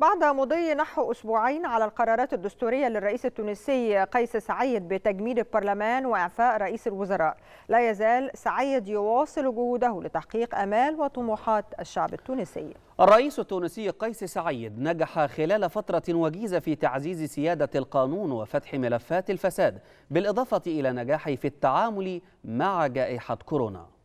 بعد مضي نحو أسبوعين على القرارات الدستورية للرئيس التونسي قيس سعيد بتجميد البرلمان وإعفاء رئيس الوزراء لا يزال سعيد يواصل جهوده لتحقيق أمال وطموحات الشعب التونسي الرئيس التونسي قيس سعيد نجح خلال فترة وجيزة في تعزيز سيادة القانون وفتح ملفات الفساد بالإضافة إلى نجاحه في التعامل مع جائحة كورونا